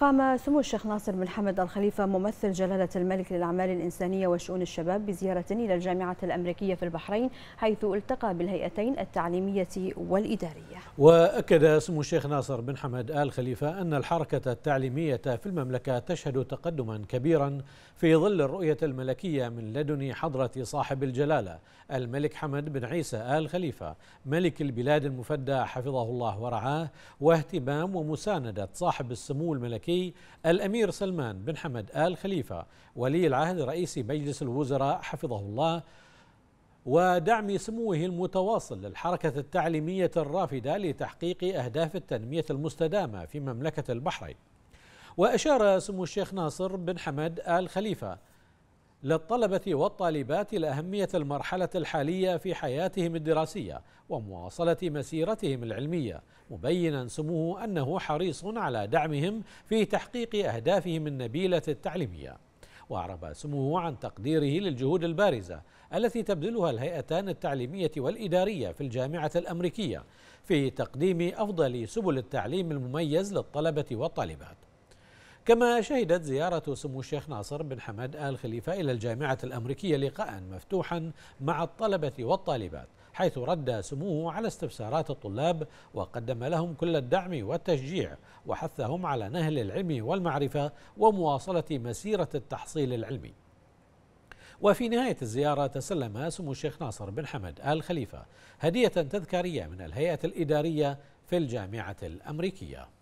قام سمو الشيخ ناصر بن حمد الخليفة ممثل جلالة الملك للأعمال الإنسانية وشؤون الشباب بزيارة إلى الجامعة الأمريكية في البحرين حيث التقى بالهيئتين التعليمية والإدارية وأكد سمو الشيخ ناصر بن حمد آل خليفة أن الحركة التعليمية في المملكة تشهد تقدما كبيرا في ظل الرؤية الملكية من لدن حضرة صاحب الجلالة الملك حمد بن عيسى آل خليفة ملك البلاد المفدى حفظه الله ورعاه واهتمام ومساندة صاحب السمو الملكي الأمير سلمان بن حمد آل خليفة ولي العهد رئيس مجلس الوزراء حفظه الله ودعم سموه المتواصل للحركة التعليمية الرافدة لتحقيق أهداف التنمية المستدامة في مملكة البحرين وأشار سمو الشيخ ناصر بن حمد آل خليفة للطلبة والطالبات لأهمية المرحلة الحالية في حياتهم الدراسية ومواصلة مسيرتهم العلمية مبينا سموه أنه حريص على دعمهم في تحقيق أهدافهم النبيلة التعليمية وأعرب سموه عن تقديره للجهود البارزة التي تبذلها الهيئتان التعليمية والإدارية في الجامعة الأمريكية في تقديم أفضل سبل التعليم المميز للطلبة والطالبات كما شهدت زيارة سمو الشيخ ناصر بن حمد آل خليفة إلى الجامعة الأمريكية لقاء مفتوحا مع الطلبة والطالبات حيث رد سموه على استفسارات الطلاب وقدم لهم كل الدعم والتشجيع وحثهم على نهل العلم والمعرفة ومواصلة مسيرة التحصيل العلمي وفي نهاية الزيارة تسلم سمو الشيخ ناصر بن حمد آل خليفة هدية تذكارية من الهيئة الإدارية في الجامعة الأمريكية